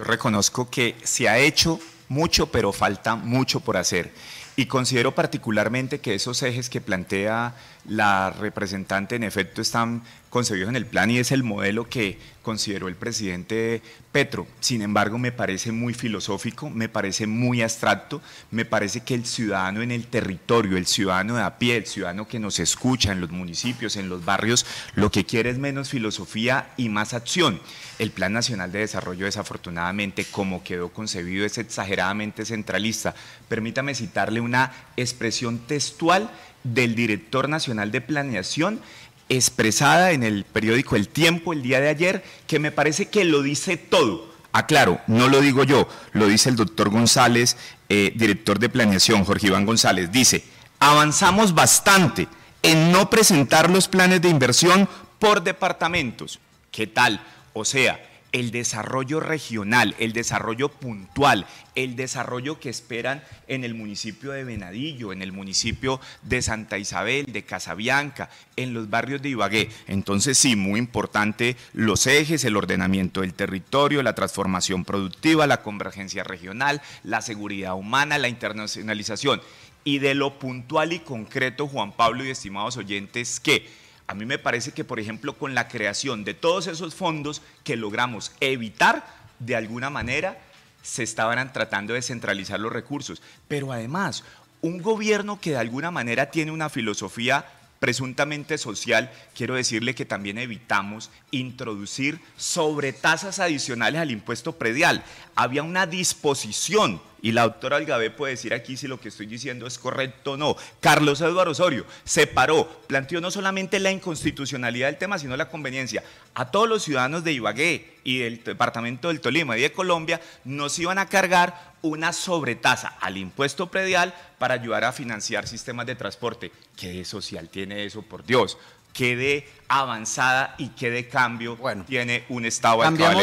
Yo reconozco que se ha hecho mucho, pero falta mucho por hacer. Y considero particularmente que esos ejes que plantea la representante en efecto están concebidos en el plan y es el modelo que consideró el presidente Petro. Sin embargo, me parece muy filosófico, me parece muy abstracto, me parece que el ciudadano en el territorio, el ciudadano de a pie, el ciudadano que nos escucha en los municipios, en los barrios, lo que quiere es menos filosofía y más acción. El Plan Nacional de Desarrollo, desafortunadamente, como quedó concebido, es exageradamente centralista. Permítame citarle una expresión textual del director nacional de planeación expresada en el periódico El Tiempo el día de ayer, que me parece que lo dice todo. Aclaro, no lo digo yo, lo dice el doctor González, eh, director de planeación, Jorge Iván González. Dice, avanzamos bastante en no presentar los planes de inversión por departamentos. ¿Qué tal? O sea, el desarrollo regional, el desarrollo puntual, el desarrollo que esperan en el municipio de Venadillo, en el municipio de Santa Isabel, de Casabianca, en los barrios de Ibagué. Entonces sí, muy importante los ejes, el ordenamiento del territorio, la transformación productiva, la convergencia regional, la seguridad humana, la internacionalización. Y de lo puntual y concreto, Juan Pablo y estimados oyentes, que a mí me parece que, por ejemplo, con la creación de todos esos fondos que logramos evitar, de alguna manera se estaban tratando de centralizar los recursos. Pero además, un gobierno que de alguna manera tiene una filosofía presuntamente social, quiero decirle que también evitamos introducir sobretasas adicionales al impuesto predial. Había una disposición y la doctora Algabé puede decir aquí si lo que estoy diciendo es correcto o no. Carlos Eduardo Osorio se paró, planteó no solamente la inconstitucionalidad del tema, sino la conveniencia. A todos los ciudadanos de Ibagué y del departamento del Tolima y de Colombia nos iban a cargar una sobretasa al impuesto predial para ayudar a financiar sistemas de transporte. ¿Qué de social tiene eso, por Dios? ¿Qué de avanzada y qué de cambio tiene un Estado de